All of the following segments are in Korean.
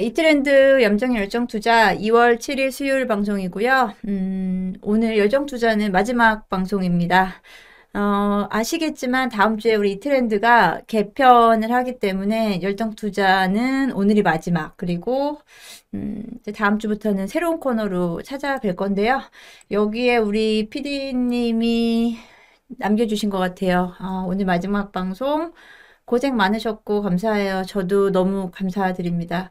네, 이트렌드 염정 열정 투자 2월 7일 수요일 방송이고요. 음, 오늘 열정 투자는 마지막 방송입니다. 어, 아시겠지만 다음 주에 우리 이트렌드가 개편을 하기 때문에 열정 투자는 오늘이 마지막 그리고 음, 다음 주부터는 새로운 코너로 찾아뵐 건데요. 여기에 우리 PD님이 남겨주신 것 같아요. 어, 오늘 마지막 방송 고생 많으셨고 감사해요. 저도 너무 감사드립니다.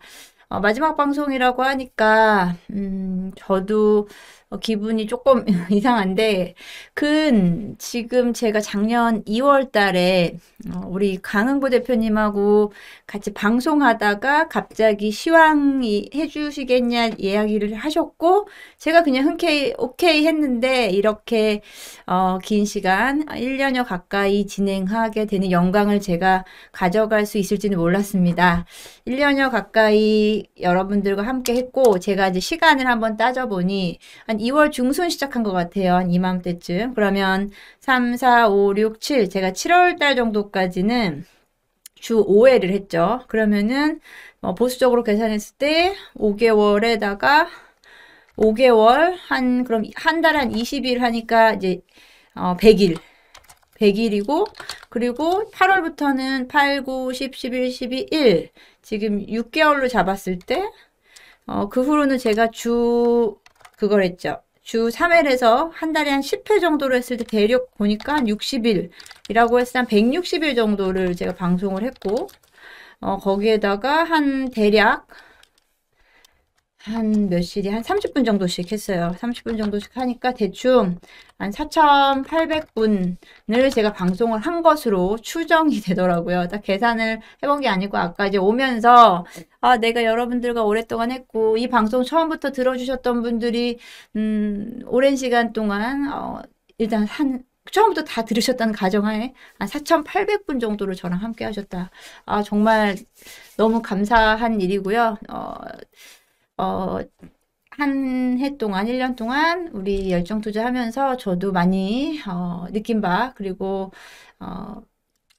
어, 마지막 방송이라고 하니까 음, 저도 어, 기분이 조금 이상한데 근 지금 제가 작년 2월 달에 어, 우리 강흥보 대표님하고 같이 방송하다가 갑자기 시황이 해주시겠냐 이야기를 하셨고 제가 그냥 흔쾌히 오케이 했는데 이렇게 어, 긴 시간 1년여 가까이 진행하게 되는 영광을 제가 가져갈 수 있을지는 몰랐습니다. 1년여 가까이 여러분들과 함께 했고 제가 이제 시간을 한번 따져보니 한 2월 중순 시작한 것 같아요. 한 이맘때쯤. 그러면 3, 4, 5, 6, 7. 제가 7월 달 정도까지는 주 5회를 했죠. 그러면은 뭐 보수적으로 계산했을 때 5개월에다가 5개월 한 그럼 한 달 한 20일 하니까 이제 어 100일 100일이고 그리고 8월부터는 8, 9, 10, 11, 12, 1 지금 6개월로 잡았을 때 어, 그 후로는 제가 주 그걸 했죠. 주 3회에서 한 달에 한 10회 정도로 했을 때 대략 보니까 한 60일이라고 해서 한 160일 정도를 제가 방송을 했고 어, 거기에다가 한 대략 한몇칠이한 30분 정도씩 했어요. 30분 정도씩 하니까 대충 한 4,800분을 제가 방송을 한 것으로 추정이 되더라고요. 딱 계산을 해본 게 아니고 아까 이제 오면서 아 내가 여러분들과 오랫동안 했고 이 방송 처음부터 들어주셨던 분들이 음 오랜 시간 동안 어 일단 한 처음부터 다 들으셨다는 가정하에 한 4,800분 정도를 저랑 함께 하셨다. 아 정말 너무 감사한 일이고요. 어 어, 한 해 동안, 1년 동안 우리 열정 투자하면서 저도 많이 어, 느낀 바, 그리고 어,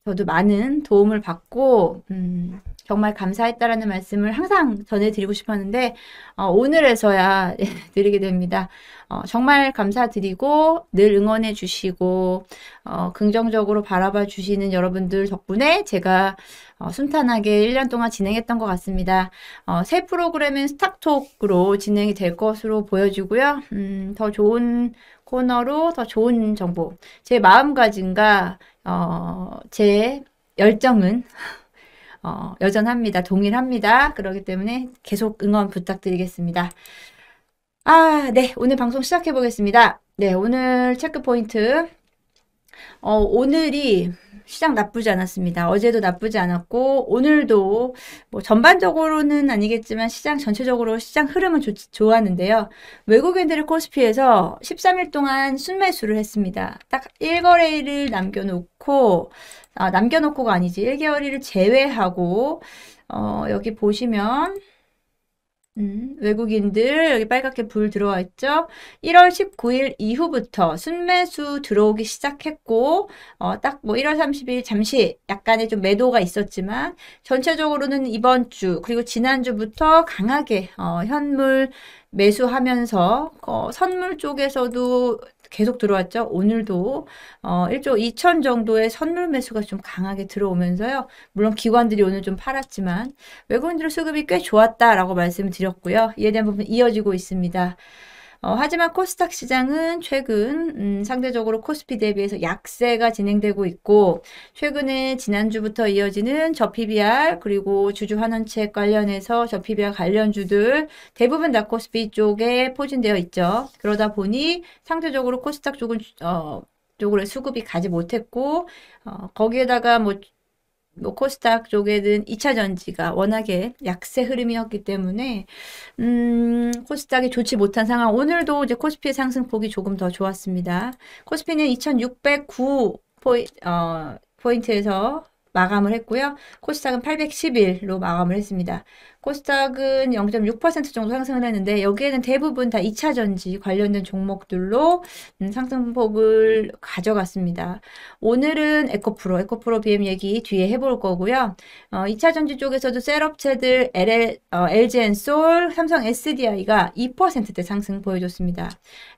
저도 많은 도움을 받고 음, 정말 감사했다라는 말씀을 항상 전해드리고 싶었는데 어, 오늘에서야 드리게 됩니다. 어, 정말 감사드리고 늘 응원해 주시고 어, 긍정적으로 바라봐 주시는 여러분들 덕분에 제가 어, 순탄하게 1년 동안 진행했던 것 같습니다. 어, 새 프로그램은 스타톡으로 진행이 될 것으로 보여지고요. 음, 더 좋은 코너로 더 좋은 정보, 제 마음가짐과 어, 제 열정은 어, 여전합니다. 동일합니다. 그러기 때문에 계속 응원 부탁드리겠습니다. 아, 네. 오늘 방송 시작해 보겠습니다. 네. 오늘 체크 포인트. 어, 오늘이 시장 나쁘지 않았습니다. 어제도 나쁘지 않았고 오늘도 뭐 전반적으로는 아니겠지만 시장 전체적으로 시장 흐름은 좋, 좋았는데요. 외국인들의 코스피에서 13일 동안 순매수를 했습니다. 딱 1거래일을 남겨놓고 아, 남겨놓고가 아니지 1개월일을 제외하고 어, 여기 보시면 음, 외국인들 여기 빨갛게 불 들어와 있죠? 1월 19일 이후부터 순매수 들어오기 시작했고 어, 딱 뭐 1월 30일 잠시 약간의 좀 매도가 있었지만 전체적으로는 이번 주 그리고 지난주부터 강하게 어, 현물 매수하면서 어, 선물 쪽에서도 계속 들어왔죠. 오늘도 어 1조 2천 정도의 선물 매수가 좀 강하게 들어오면서요. 물론 기관들이 오늘 좀 팔았지만 외국인들 의 수급이 꽤 좋았다라고 말씀드렸고요. 이에 대한 부분 이어지고 있습니다. 어, 하지만 코스닥 시장은 최근 음, 상대적으로 코스피 대비해서 약세가 진행되고 있고 최근에 지난주부터 이어지는 저 PBR 그리고 주주 환원책 관련해서 저 PBR 관련주들 대부분 다 코스피 쪽에 포진되어 있죠. 그러다 보니 상대적으로 코스닥 쪽은 어, 쪽으로 수급이 가지 못했고 어, 거기에다가 뭐뭐 코스닥 쪽에는 2차 전지가 워낙에 약세 흐름이었기 때문에 음, 코스닥이 좋지 못한 상황. 오늘도 이제 코스피의 상승폭이 조금 더 좋았습니다. 코스피는 2609 포인, 어, 포인트에서 마감을 했고요. 코스닥은 811로 마감을 했습니다. 코스닥은 0.6% 정도 상승을 했는데 여기에는 대부분 다 2차 전지 관련된 종목들로 음, 상승폭을 가져갔습니다. 오늘은 에코프로, 에코프로 BM 얘기 뒤에 해볼 거고요. 어, 2차 전지 쪽에서도 셀업체들 어, LG엔솔, 삼성 SDI가 2%대 상승 보여줬습니다.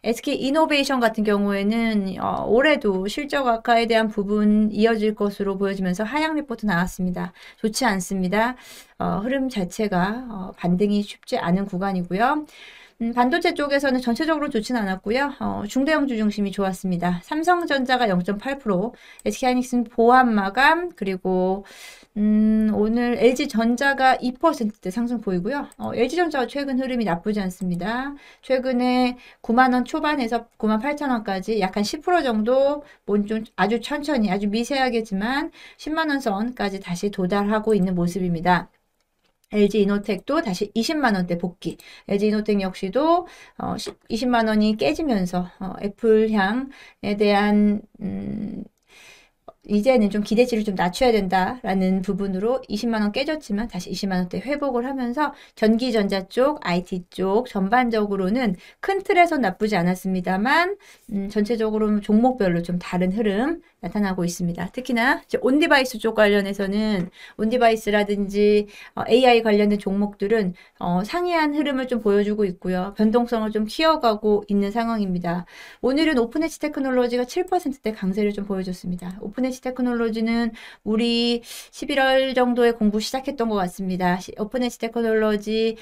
SK이노베이션 같은 경우에는 어, 올해도 실적 악화에 대한 부분 이어질 것으로 보여지면서 하향 리포트 나왔습니다. 좋지 않습니다. 어, 흐름 자체가 어, 반등이 쉽지 않은 구간이고요. 음, 반도체 쪽에서는 전체적으로 좋진 않았고요. 어, 중대형주 중심이 좋았습니다. 삼성전자가 0.8%, SK하이닉스는 보합 마감, 그리고 음, 오늘 LG전자가 2%대 상승 보이고요. 어, LG전자가 최근 흐름이 나쁘지 않습니다. 최근에 9만원 초반에서 9만 8천원까지 약한10% 정도, 뭔좀 아주 천천히, 아주 미세하게지만 10만원 선까지 다시 도달하고 있는 모습입니다. LG 이노텍도 다시 20만 원대 복귀. LG 이노텍 역시도 20만 어, 원이 깨지면서 어, 애플향에 대한 음, 이제는 좀 기대치를 좀 낮춰야 된다라는 부분으로 20만 원 깨졌지만 다시 20만 원대 회복을 하면서 전기전자 쪽, IT 쪽 전반적으로는 큰 틀에서 나쁘지 않았습니다만 음, 전체적으로는 종목별로 좀 다른 흐름 나타나고 있습니다. 특히나 온디바이스 쪽 관련해서는 온디바이스라든지 어, AI 관련된 종목들은 어, 상이한 흐름을 좀 보여주고 있고요. 변동성을 좀 키워가고 있는 상황입니다. 오늘은 오픈엣치 테크놀로지가 7%대 강세를 좀 보여줬습니다. 오픈 오 프렌시 테크놀로지는 우리 11월 정도에 공부 시작했던 것 같습니다. 오픈스에스 테크놀로지에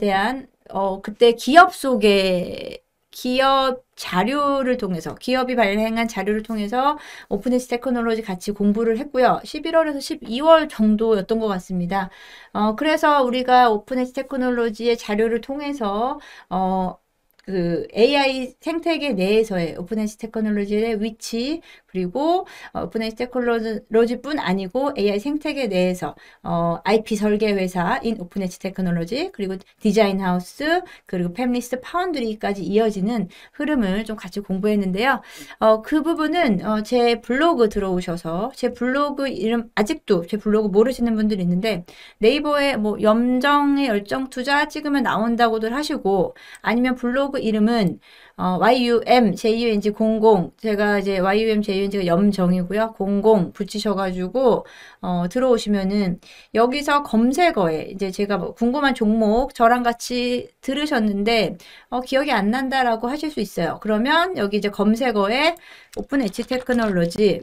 대한 어, 그때 기업 소개 기업 자료를 통해서 기업이 발행한 자료를 통해서 오픈에스 테크놀로지 같이 공부를 했고요. 11월에서 12월 정도였던 것 같습니다. 어, 그래서 우리가 오픈에스 테크놀로지의 자료를 통해서 어, 그 AI 생태계 내에서의 오픈에스 테크놀로지의 위치 그리고 어, 오픈AI 테크놀로지뿐 아니고 AI 생태계 내에서 어, IP 설계 회사인 오픈 a 치 테크놀로지 그리고 디자인 하우스 그리고 팸리스트 파운드리까지 이어지는 흐름을 좀 같이 공부했는데요. 어, 그 부분은 어, 제 블로그 들어오셔서 제 블로그 이름 아직도 제 블로그 모르시는 분들 있는데 네이버에 뭐 염정의 열정 투자 찍으면 나온다고들 하시고 아니면 블로그 이름은 어, yum jung 00 제가 이제 yum jung 아이덴가 염정이고요. 00 붙이셔가지고 어, 들어오시면은 여기서 검색어에 이제 제가 뭐 궁금한 종목 저랑 같이 들으셨는데 어, 기억이 안 난다라고 하실 수 있어요. 그러면 여기 이제 검색어에 오픈 엣지 테크놀로지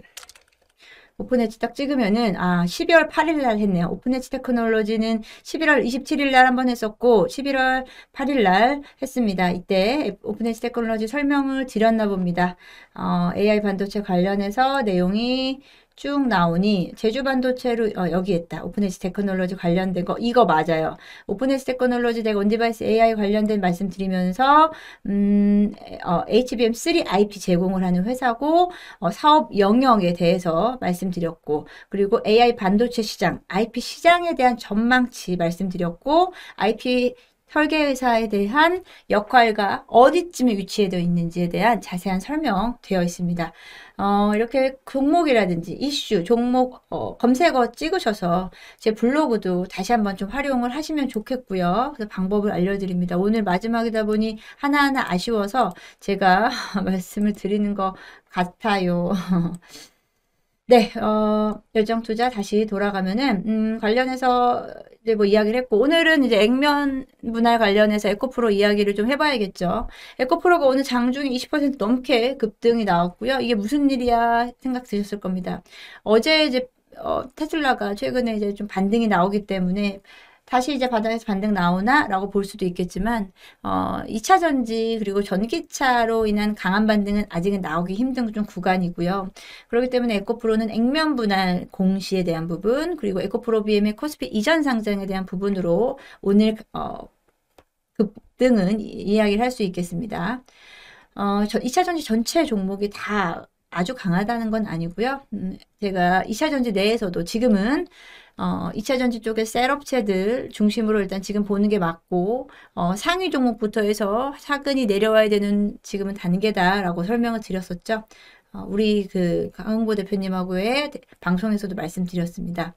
오픈엣치딱 찍으면은 아 12월 8일 날 했네요. 오픈엣치 테크놀로지는 11월 27일 날 한 번 했었고 11월 8일 날 했습니다. 이때 오픈엣치 테크놀로지 설명을 드렸나 봅니다. 어, AI 반도체 관련해서 내용이 쭉 나오니 제주 반도체로 어, 여기 있다. 오픈에스 테크놀로지 관련된 거 이거 맞아요. 오픈에스 테크놀로지 대가 온디바이스 AI 관련된 말씀드리면서 음, 어, HBM3 IP 제공을 하는 회사고 어, 사업 영역에 대해서 말씀드렸고 그리고 AI 반도체 시장, IP 시장에 대한 전망치 말씀드렸고 IP 설계회사에 대한 역할과 어디쯤에 위치해져 있는지에 대한 자세한 설명 되어 있습니다. 어, 이렇게 종목이라든지 이슈, 종목 어, 검색어 찍으셔서 제 블로그도 다시 한번 좀 활용을 하시면 좋겠고요. 그래서 방법을 알려드립니다. 오늘 마지막이다 보니 하나하나 아쉬워서 제가 말씀을 드리는 것 같아요. 네, 어, 열정 투자 다시 돌아가면은, 음, 관련해서 이제 뭐 이야기를 했고, 오늘은 이제 액면 분할 관련해서 에코프로 이야기를 좀 해봐야겠죠. 에코프로가 오늘 장중에 20% 넘게 급등이 나왔고요. 이게 무슨 일이야 생각 드셨을 겁니다. 어제 이제 어, 테슬라가 최근에 이제 좀 반등이 나오기 때문에 다시 이제 바닥에서 반등 나오나? 라고 볼 수도 있겠지만 어, 2차 전지 그리고 전기차로 인한 강한 반등은 아직은 나오기 힘든 좀 구간이고요. 그렇기 때문에 에코프로는 액면 분할 공시에 대한 부분 그리고 에코프로 BM의 코스피 이전 상장에 대한 부분으로 오늘 어, 급등은 이야기를 할 수 있겠습니다. 어, 저, 2차 전지 전체 종목이 다 아주 강하다는 건 아니고요. 음, 제가 2차 전지 내에서도 지금은 어, 2차 전지 쪽에 셀업체들 중심으로 일단 지금 보는 게 맞고 어, 상위 종목부터 해서 사근이 내려와야 되는 지금은 단계다라고 설명을 드렸었죠. 어, 우리 그 강흥보 대표님하고의 방송에서도 말씀드렸습니다.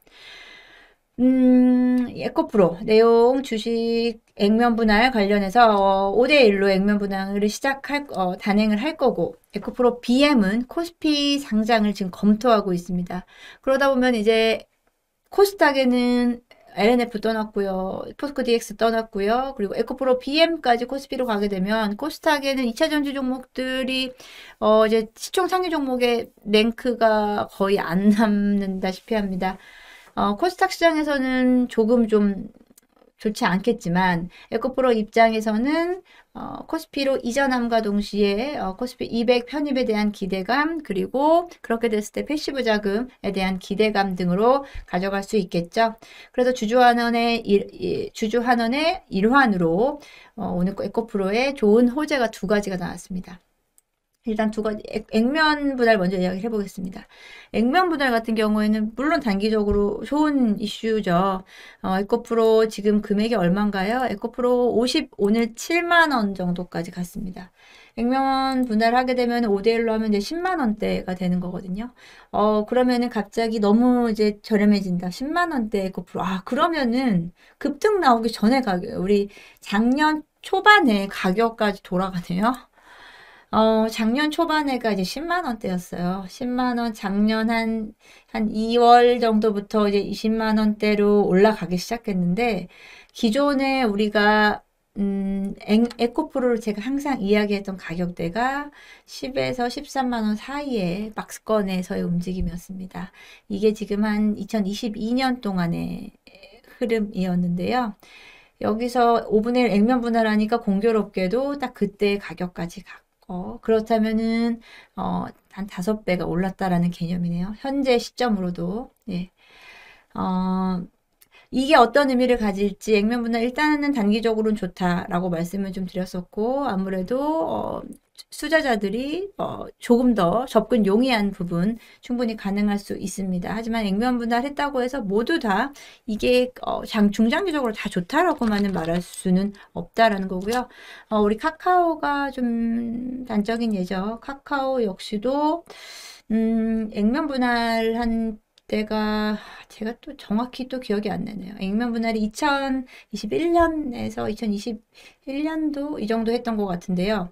음, 에코프로 내용 주식 액면 분할 관련해서 어, 5대1로 액면 분할을 시작할, 어, 단행을 할 거고, 에코프로 BM은 코스피 상장을 지금 검토하고 있습니다. 그러다 보면 이제 코스닥에는 LNF 떠났고요. 포스코 DX 떠났고요. 그리고 에코프로 BM까지 코스피로 가게 되면 코스닥에는 2차 전지 종목들이 어 이제 시총 상위 종목의 랭크가 거의 안 남는다시피 합니다. 어 코스닥 시장에서는 조금 좀 좋지 않겠지만 에코프로 입장에서는 어, 코스피로 이전함과 동시에 어, 코스피 200 편입에 대한 기대감 그리고 그렇게 됐을 때 패시브 자금에 대한 기대감 등으로 가져갈 수 있겠죠. 그래서 주주환원의 일, 주주환원의 일환으로 어, 오늘 에코프로의 좋은 호재가 두 가지가 나왔습니다. 일단 두 가지 액면 분할 먼저 이야기를 해보겠습니다. 액면 분할 같은 경우에는 물론 단기적으로 좋은 이슈죠. 어, 에코프로 지금 금액이 얼마인가요? 에코프로 50 오늘 7만 원 정도까지 갔습니다. 액면 분할하게 되면 5대1로 하면 이제 10만 원대가 되는 거거든요. 어 그러면은 갑자기 너무 이제 저렴해진다. 10만 원대 에코프로. 아 그러면은 급등 나오기 전에 가격 우리 작년 초반에 가격까지 돌아가네요. 어, 작년 초반에가 이제 10만 원대였어요. 10만 원 작년 한한 2월 정도부터 이제 20만 원대로 올라가기 시작했는데 기존에 우리가 음, 에코프로를 제가 항상 이야기했던 가격대가 10에서 13만 원 사이에 박스권에서의 움직임이었습니다. 이게 지금 한 2022년 동안의 흐름이었는데요. 여기서 5분의 1 액면 분할하니까 공교롭게도 딱 그때 가격까지 가고 어, 그렇다면은 어, 한 다섯 배가 올랐다라는 개념이네요. 현재 시점으로도 예. 어, 이게 어떤 의미를 가질지 액면분할 일단은 단기적으로는 좋다라고 말씀을 좀 드렸었고 아무래도 어, 수자자들이 어, 조금 더 접근 용이한 부분 충분히 가능할 수 있습니다. 하지만 액면 분할했다고 해서 모두 다 이게 어, 장, 중장기적으로 다 좋다라고만은 말할 수는 없다라는 거고요. 어, 우리 카카오가 좀 단적인 예죠. 카카오 역시도 음, 액면 분할한 그때가 제가 또 정확히 또 기억이 안 나네요. 액면 분할이 2021년에서 2021년도 이 정도 했던 것 같은데요.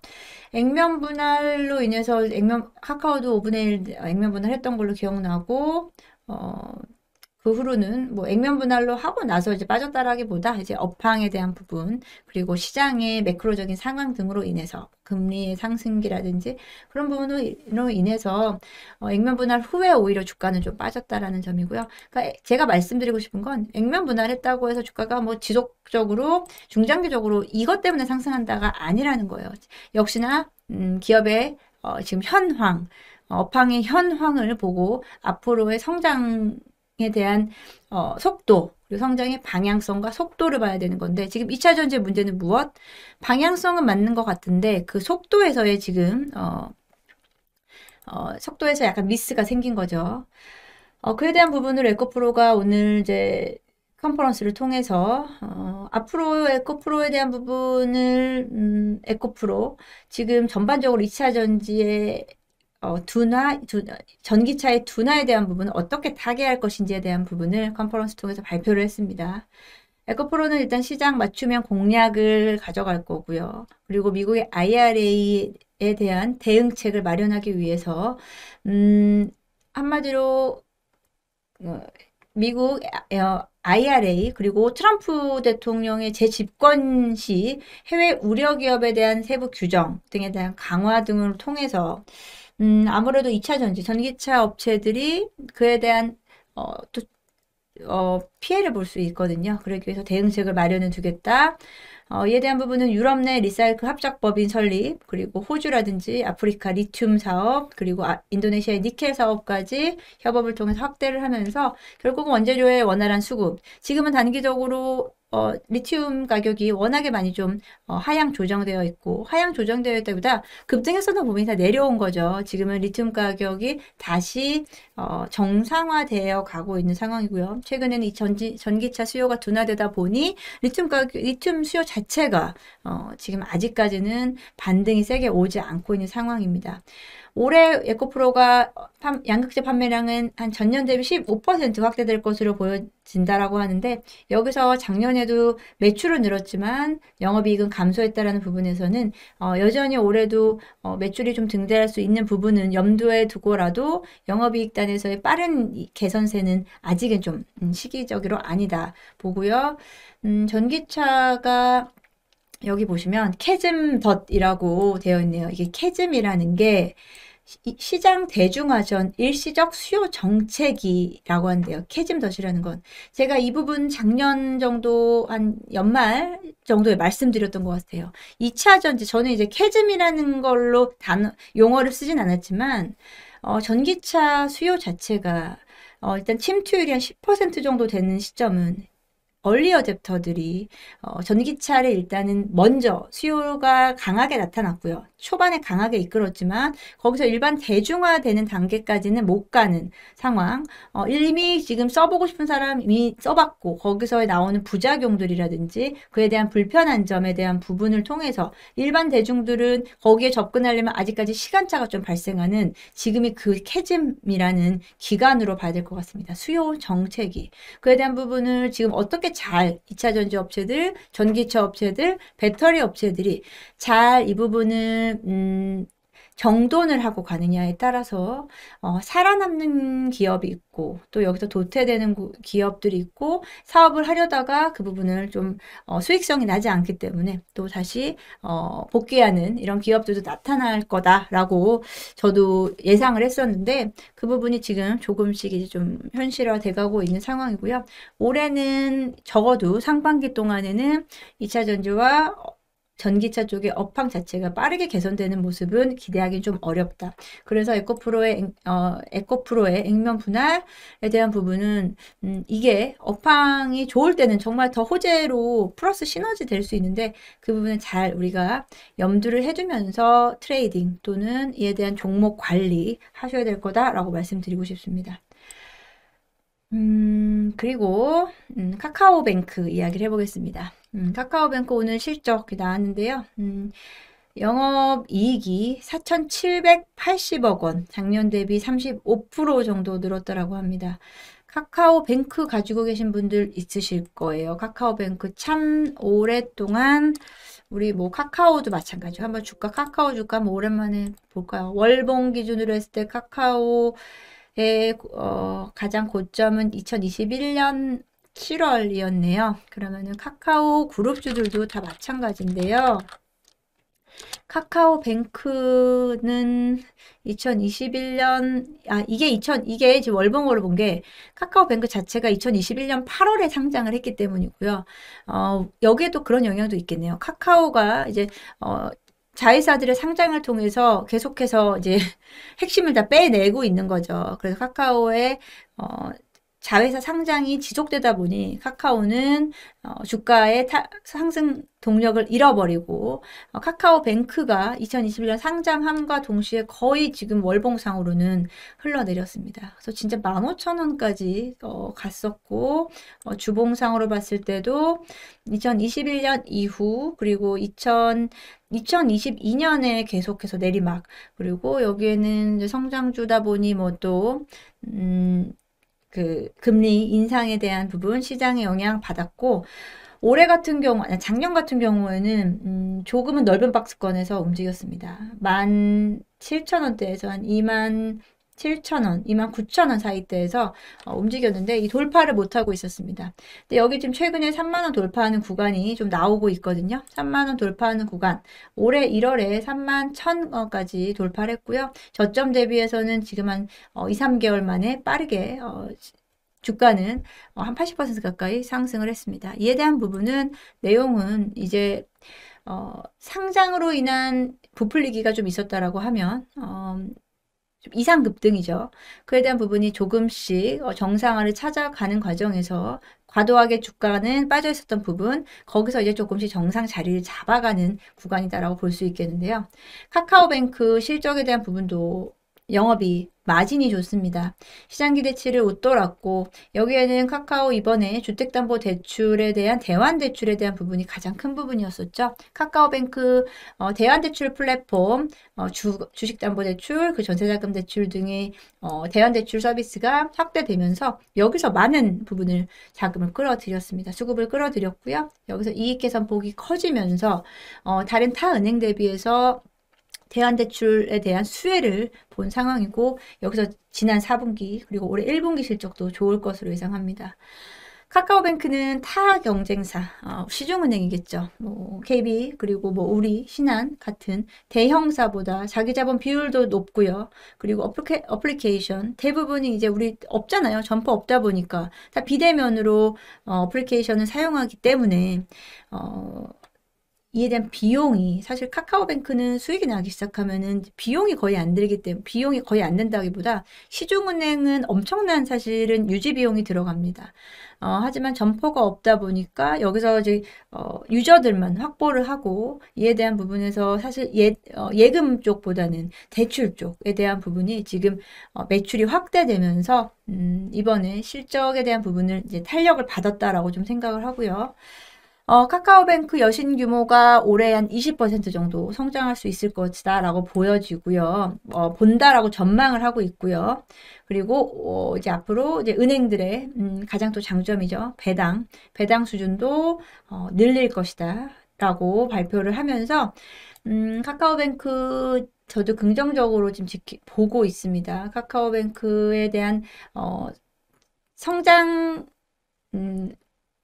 액면 분할로 인해서 액면 카카오도 5분의 1 아, 액면 분할했던 걸로 기억나고 어그 후로는 뭐 액면 분할로 하고 나서 이제 빠졌다라기보다 이제 업황에 대한 부분 그리고 시장의 매크로적인 상황 등으로 인해서 금리의 상승기라든지 그런 부분으로 인해서 어 액면 분할 후에 오히려 주가는 좀 빠졌다라는 점이고요. 그러니까 제가 말씀드리고 싶은 건 액면 분할했다고 해서 주가가 뭐 지속적으로 중장기적으로 이것 때문에 상승한다가 아니라는 거예요. 역시나 음, 기업의 어, 지금 현황 어, 업황의 현황을 보고 앞으로의 성장 에 대한 어, 속도 그리고 성장의 방향성과 속도를 봐야 되는 건데 지금 2차 전지의 문제는 무엇? 방향성은 맞는 것 같은데 그 속도에서의 지금 어, 어, 속도에서 약간 미스가 생긴 거죠. 어, 그에 대한 부분을 에코프로가 오늘 이제 컨퍼런스를 통해서 어, 앞으로 에코프로에 대한 부분을 음, 에코프로 지금 전반적으로 2차 전지의 어, 둔화, 두, 전기차의 둔화에 대한 부분은 어떻게 타개할 것인지에 대한 부분을 컨퍼런스 통해서 발표를 했습니다. 에코프로는 일단 시장 맞춤형 공략을 가져갈 거고요. 그리고 미국의 IRA에 대한 대응책을 마련하기 위해서 음, 한마디로 어, 미국 IRA 어, 그리고 트럼프 대통령의 재집권 시 해외 우려 기업에 대한 세부 규정 등에 대한 강화 등을 통해서 음, 아무래도 2차 전지, 전기차 업체들이 그에 대한 어, 또, 어, 피해를 볼 수 있거든요. 그러기 위해서 대응책을 마련해 두겠다 어, 이에 대한 부분은 유럽 내 리사이클 합작법인 설립, 그리고 호주라든지 아프리카 리튬 사업, 그리고 아, 인도네시아의 니켈 사업까지 협업을 통해서 확대를 하면서 결국 은 원재료의 원활한 수급. 지금은 단기적으로 어, 리튬 가격이 워낙에 많이 좀 어, 하향 조정되어 있고 하향 조정되어 있다보다 급등했었던 부분이 다 내려온 거죠. 지금은 리튬 가격이 다시 어, 정상화되어 가고 있는 상황이고요. 최근에는 이 전지, 전기차 수요가 둔화되다 보니 리튬 가격, 리튬 수요 자체가 어, 지금 아직까지는 반등이 세게 오지 않고 있는 상황입니다. 올해 에코프로가 양극재 판매량은 한 전년 대비 15% 확대될 것으로 보여진다라고 하는데 여기서 작년에도 매출은 늘었지만 영업이익은 감소했다라는 부분에서는 어, 여전히 올해도 어, 매출이 좀 증대할 수 있는 부분은 염두에 두고라도 영업이익단에서의 빠른 개선세는 아직은 좀 음, 시기적으로 아니다 보고요. 음, 전기차가 여기 보시면 캐즘 덧이라고 되어 있네요. 이게 캐즘이라는 게 시장 대중화전 일시적 수요 정체기라고 한대요. 캐즘덫이라는 건 제가 이 부분 작년 정도 한 연말 정도에 말씀드렸던 것 같아요. 2차 전지 저는 이제 캐즘이라는 걸로 단어 용어를 쓰진 않았지만 어, 전기차 수요 자체가 어, 일단 침투율이 한 10% 정도 되는 시점은 얼리 어댑터들이 어, 전기차를 일단은 먼저 수요가 강하게 나타났고요. 초반에 강하게 이끌었지만 거기서 일반 대중화되는 단계까지는 못 가는 상황. 어, 이미 지금 써보고 싶은 사람이 써봤고 거기서 나오는 부작용들이라든지 그에 대한 불편한 점에 대한 부분을 통해서 일반 대중들은 거기에 접근하려면 아직까지 시간차가 좀 발생하는 지금이 그 캐즘이라는 기간으로 봐야 될 것 같습니다. 수요 정책이. 그에 대한 부분을 지금 어떻게 잘 2차 전지 업체들, 전기차 업체들, 배터리 업체들이 잘 이 부분을 어느 음, 정돈을 하고 가느냐에 따라서 어, 살아남는 기업이 있고 또 여기서 도태되는 기업들이 있고 사업을 하려다가 그 부분을 좀 어, 수익성이 나지 않기 때문에 또 다시 어, 복귀하는 이런 기업들도 나타날 거다라고 저도 예상을 했었는데 그 부분이 지금 조금씩 이제 좀 현실화돼가고 있는 상황이고요. 올해는 적어도 상반기 동안에는 2차 전지와 어, 전기차 쪽의 업황 자체가 빠르게 개선되는 모습은 기대하기 좀 어렵다. 그래서 에코프로의 어, 에코프로의 액면 분할에 대한 부분은 음, 이게 업황이 좋을 때는 정말 더 호재로 플러스 시너지 될 수 있는데 그 부분은 잘 우리가 염두를 해주면서 트레이딩 또는 이에 대한 종목 관리 하셔야 될 거다라고 말씀드리고 싶습니다. 음, 그리고 음, 카카오뱅크 이야기를 해보겠습니다. 음, 카카오뱅크 오늘 실적이 나왔는데요. 음, 영업 이익이 4,780억 원, 작년 대비 35% 정도 늘었더라고 합니다. 카카오뱅크 가지고 계신 분들 있으실 거예요. 카카오뱅크 참 오랫동안 우리 뭐 카카오도 마찬가지. 한번 주가 카카오 주가 뭐 오랜만에 볼까요? 월봉 기준으로 했을 때 카카오 의 어, 가장 고점은 2021년 7월이었네요. 그러면은 카카오 그룹주들도 다 마찬가지인데요. 카카오뱅크는 2021년 아 이게 2000 이게 지금 월봉으로 본 게 카카오뱅크 자체가 2021년 8월에 상장을 했기 때문이고요. 어 여기에도 그런 영향도 있겠네요. 카카오가 이제 어 자회사들의 상장을 통해서 계속해서 이제 핵심을 다 빼내고 있는 거죠. 그래서 카카오의 어 자회사 상장이 지속되다 보니 카카오는 어, 주가의 타, 상승 동력을 잃어버리고 어, 카카오뱅크가 2021년 상장함과 동시에 거의 지금 월봉상으로는 흘러내렸습니다. 그래서 진짜 15,000원까지 어, 갔었고 어, 주봉상으로 봤을 때도 2021년 이후 그리고 2000 2022년에 계속해서 내리막 그리고 여기에는 성장주다 보니 뭐 또 음, 그 금리 인상에 대한 부분 시장의 영향 받았고 올해 같은 경우, 아니 작년 같은 경우에는 음, 조금은 넓은 박스권에서 움직였습니다. 만7 0 0 0 원대에서한 2만 7,000원, 29,000원 사이대에서 어, 움직였는데 이 돌파를 못하고 있었습니다. 근데 여기 지금 최근에 3만원 돌파하는 구간이 좀 나오고 있거든요. 3만원 돌파하는 구간. 올해 1월에 3만 1,000원까지 돌파를 했고요. 저점 대비해서는 지금 한 2, 어, 3개월 만에 빠르게 어, 주가는 한 80% 가까이 상승을 했습니다. 이에 대한 부분은 내용은 이제 어, 상장으로 인한 부풀리기가 좀 있었다라고 하면 어, 좀 이상급 등이죠. 그에 대한 부분이 조금씩 어, 정상화를 찾아가는 과정에서 과도하게 주가는 빠져 있었던 부분, 거기서 이제 조금씩 정상 자리를 잡아가는 구간이다라고 볼 수 있겠는데요. 카카오뱅크 실적에 대한 부분도 영업이 마진이 좋습니다. 시장 기대치를 웃돌았고 여기에는 카카오 이번에 주택담보대출에 대한 대환대출에 대한 부분이 가장 큰 부분이었었죠. 카카오뱅크 어, 대환대출 플랫폼 어, 주, 주식담보대출 그 전세자금 대출 등의 어, 대환대출 서비스가 확대되면서 여기서 많은 부분을 자금을 끌어들였습니다. 수급을 끌어들였고요. 여기서 이익 개선 폭이 커지면서 어, 다른 타 은행 대비해서 대한대출에 대한 수혜를 본 상황이고 여기서 지난 4분기 그리고 올해 1분기 실적도 좋을 것으로 예상합니다. 카카오뱅크는 타 경쟁사, 어, 시중은행이겠죠. 뭐, KB, 그리고 뭐, 우리, 신한 같은 대형사보다 자기 자본 비율도 높고요. 그리고 어플케, 어플리케이션, 대부분이 이제 우리 없잖아요. 점포 없다 보니까. 다 비대면으로 어, 플리케이션을 사용하기 때문에, 어, 이에 대한 비용이 사실 카카오뱅크는 수익이 나기 시작하면은 비용이 거의 안 들기 때문에 비용이 거의 안된다기보다 시중은행은 엄청난 사실은 유지 비용이 들어갑니다. 어, 하지만 점포가 없다 보니까 여기서 이제 어, 유저들만 확보를 하고 이에 대한 부분에서 사실 예, 어, 예금 쪽보다는 대출 쪽에 대한 부분이 지금 어, 매출이 확대되면서 음, 이번에 실적에 대한 부분을 이제 탄력을 받았다라고 좀 생각을 하고요. 어, 카카오뱅크 여신 규모가 올해 한 20% 정도 성장할 수 있을 것이다라고 보여지고요. 어, 본다라고 전망을 하고 있고요. 그리고 어, 이제 앞으로 이제 은행들의 음, 가장 또 장점이죠. 배당, 배당 수준도 어, 늘릴 것이다라고 발표를 하면서 음, 카카오뱅크 저도 긍정적으로 지금 지키, 보고 있습니다. 카카오뱅크에 대한 어, 성장 음,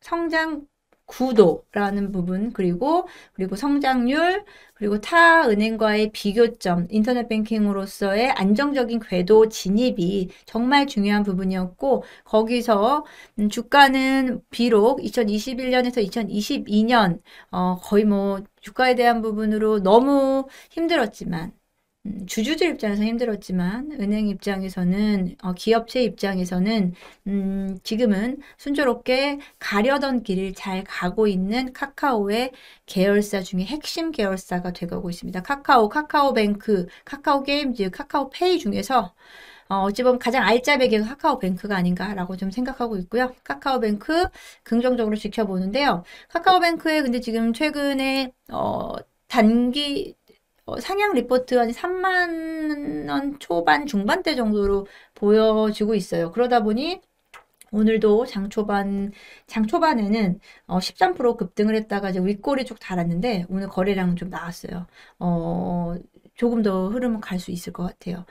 성장 구도라는 부분 그리고 그리고 성장률 그리고 타 은행과의 비교점 인터넷 뱅킹으로서의 안정적인 궤도 진입이 정말 중요한 부분이었고 거기서 음, 주가는 비록 2021년에서 2022년 어 거의 뭐 주가에 대한 부분으로 너무 힘들었지만 음, 주주들 입장에서 힘들었지만 은행 입장에서는 어, 기업체 입장에서는 음, 지금은 순조롭게 가려던 길을 잘 가고 있는 카카오의 계열사 중에 핵심 계열사가 되고 있습니다. 카카오, 카카오뱅크, 카카오게임즈, 카카오페이 중에서 어, 어찌 보면 가장 알짜배기가 카카오뱅크가 아닌가라고 좀 생각하고 있고요. 카카오뱅크 긍정적으로 지켜보는데요. 카카오뱅크에 근데 지금 최근에 어, 단기 어, 상향 리포트 한 3만 원 초반 중반대 정도로 보여지고 있어요. 그러다 보니 오늘도 장초반 장초반에는 어, 13% 급등을 했다가 이제 윗꼬리 쪽 달았는데 오늘 거래량 좀 나왔어요. 어, 조금 더 흐름은 갈 수 있을 것 같아요.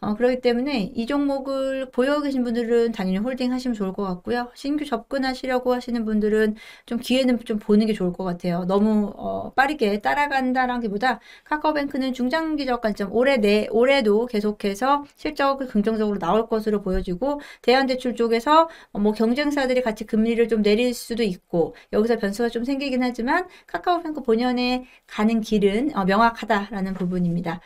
어, 그렇기 때문에 이 종목을 보유하고 계신 분들은 당연히 홀딩 하시면 좋을 것 같고요. 신규 접근하시려고 하시는 분들은 좀 기회는 좀 보는 게 좋을 것 같아요. 너무 어, 빠르게 따라간다라기보다 카카오뱅크는 중장기적 관점 올해 내 올해도 계속해서 실적이 긍정적으로 나올 것으로 보여지고 대한대출 쪽에서 어, 뭐 경쟁사들이 같이 금리를 좀 내릴 수도 있고 여기서 변수가 좀 생기긴 하지만 카카오뱅크 본연의 가는 길은 어, 명확하다라는 부분입니다.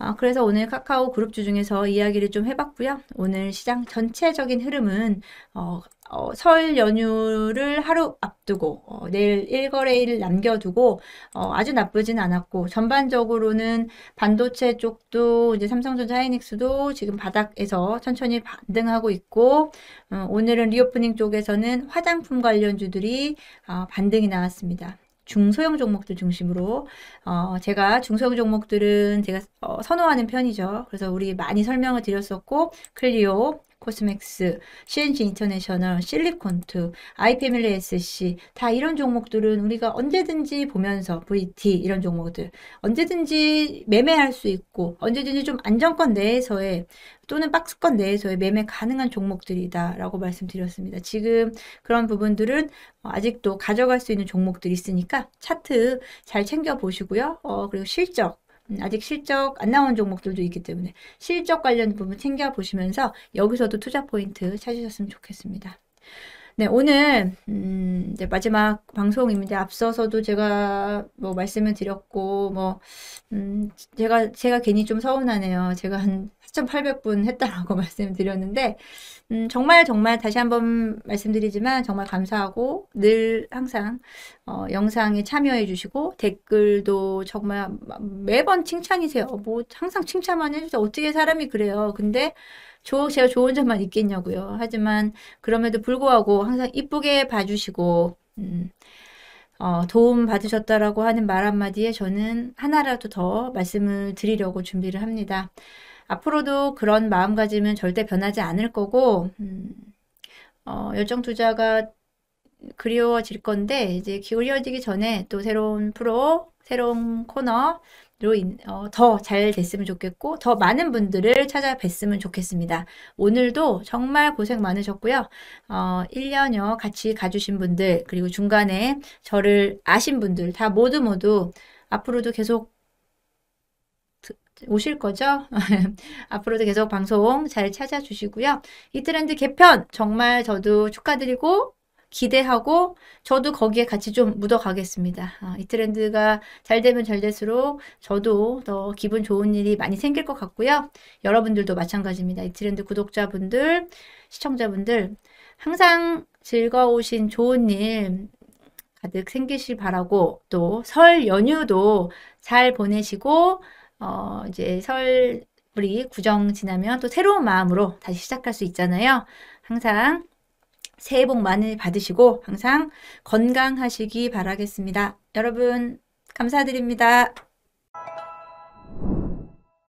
어, 그래서 오늘 카카오 그룹주 중에서 이야기를 좀 해봤고요. 오늘 시장 전체적인 흐름은 어, 어, 설 연휴를 하루 앞두고 어, 내일 일거래일 남겨두고 어, 아주 나쁘진 않았고 전반적으로는 반도체 쪽도 이제 삼성전자 하이닉스도 지금 바닥에서 천천히 반등하고 있고 어, 오늘은 리오프닝 쪽에서는 화장품 관련주들이 어, 반등이 나왔습니다. 중소형 종목들 중심으로 어, 제가 중소형 종목들은 제가 어, 선호하는 편이죠. 그래서 우리 많이 설명을 드렸었고 클리오, 코스맥스, CNG 인터내셔널, 실리콘투, 아이패밀리 SC 다 이런 종목들은 우리가 언제든지 보면서 VT 이런 종목들 언제든지 매매할 수 있고 언제든지 좀 안정권 내에서의 또는 박스권 내에서의 매매 가능한 종목들이다라고 말씀드렸습니다. 지금 그런 부분들은 아직도 가져갈 수 있는 종목들이 있으니까 차트 잘 챙겨 보시고요. 어, 그리고 실적 음, 아직 실적 안 나온 종목들도 있기 때문에 실적 관련 부분 챙겨보시면서 여기서도 투자 포인트 찾으셨으면 좋겠습니다. 네, 오늘 음, 이제 마지막 방송입니다. 앞서서도 제가 뭐 말씀을 드렸고 뭐 음, 제가 제가 괜히 좀 서운하네요. 제가 한 4,800분 했다라고 말씀드렸는데 음, 정말 정말 다시 한번 말씀드리지만 정말 감사하고 늘 항상 어, 영상에 참여해 주시고 댓글도 정말 매번 칭찬이세요. 뭐 항상 칭찬만 해주세요. 어떻게 사람이 그래요. 근데 저, 제가 좋은 점만 있겠냐고요. 하지만 그럼에도 불구하고 항상 이쁘게 봐주시고 음, 어, 도움 받으셨다라고 하는 말 한마디에 저는 하나라도 더 말씀을 드리려고 준비를 합니다. 앞으로도 그런 마음가짐은 절대 변하지 않을 거고 음, 어, 열정 투자가 그리워질 건데 이제 기울여지기 전에 또 새로운 프로, 새로운 코너로 어, 더잘 됐으면 좋겠고 더 많은 분들을 찾아뵀으면 좋겠습니다. 오늘도 정말 고생 많으셨고요. 어, 1년여 같이 가주신 분들 그리고 중간에 저를 아신 분들 다 모두 모두 앞으로도 계속 오실 거죠? 앞으로도 계속 방송 잘 찾아주시고요. 이 트렌드 개편 정말 저도 축하드리고 기대하고 저도 거기에 같이 좀 묻어가겠습니다. 어, 이 트렌드가 잘 되면 잘 될수록 저도 더 기분 좋은 일이 많이 생길 것 같고요. 여러분들도 마찬가지입니다. 이 트렌드 구독자분들, 시청자분들 항상 즐거우신 좋은 일 가득 생기시 바라고 또 설 연휴도 잘 보내시고 어, 이제 설 우리 구정 지나면 또 새로운 마음으로 다시 시작할 수 있잖아요. 항상 새해 복 많이 받으시고 항상 건강하시기 바라겠습니다. 여러분 감사드립니다.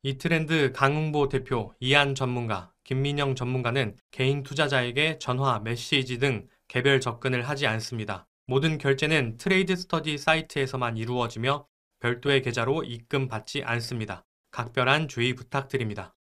이 트렌드 강흥보 대표, 이한 전문가, 김민영 전문가는 개인 투자자에게 전화, 메시지 등 개별 접근을 하지 않습니다. 모든 결제는 트레이드 스터디 사이트에서만 이루어지며 별도의 계좌로 입금 받지 않습니다. 각별한 주의 부탁드립니다.